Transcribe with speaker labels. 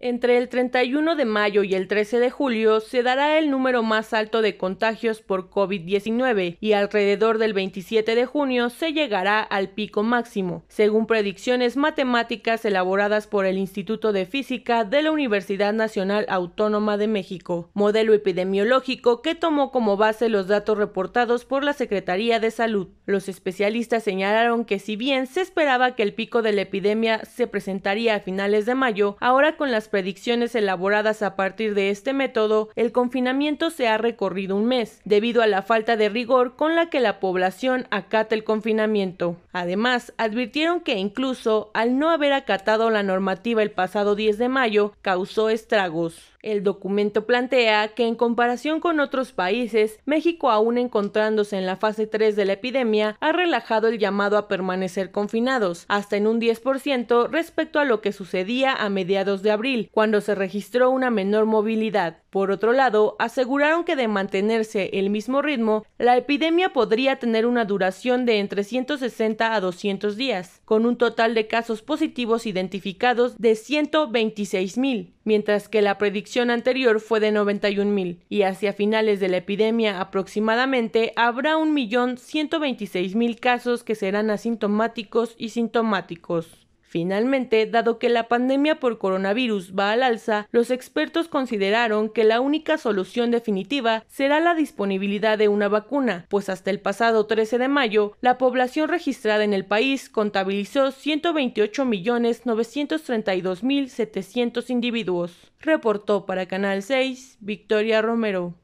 Speaker 1: Entre el 31 de mayo y el 13 de julio se dará el número más alto de contagios por COVID-19 y alrededor del 27 de junio se llegará al pico máximo, según predicciones matemáticas elaboradas por el Instituto de Física de la Universidad Nacional Autónoma de México, modelo epidemiológico que tomó como base los datos reportados por la Secretaría de Salud. Los especialistas señalaron que si bien se esperaba que el pico de la epidemia se presentaría a finales de mayo, ahora con las predicciones elaboradas a partir de este método, el confinamiento se ha recorrido un mes, debido a la falta de rigor con la que la población acata el confinamiento. Además, advirtieron que incluso al no haber acatado la normativa el pasado 10 de mayo, causó estragos. El documento plantea que en comparación con otros países, México aún encontrándose en la fase 3 de la epidemia ha relajado el llamado a permanecer confinados, hasta en un 10% respecto a lo que sucedía a mediados de abril, cuando se registró una menor movilidad. Por otro lado, aseguraron que de mantenerse el mismo ritmo, la epidemia podría tener una duración de entre 160 a 200 días, con un total de casos positivos identificados de 126 mil mientras que la predicción anterior fue de 91.000 y hacia finales de la epidemia aproximadamente habrá 1.126.000 casos que serán asintomáticos y sintomáticos. Finalmente, dado que la pandemia por coronavirus va al alza, los expertos consideraron que la única solución definitiva será la disponibilidad de una vacuna, pues hasta el pasado 13 de mayo, la población registrada en el país contabilizó 128.932.700 individuos. Reportó para Canal 6 Victoria Romero.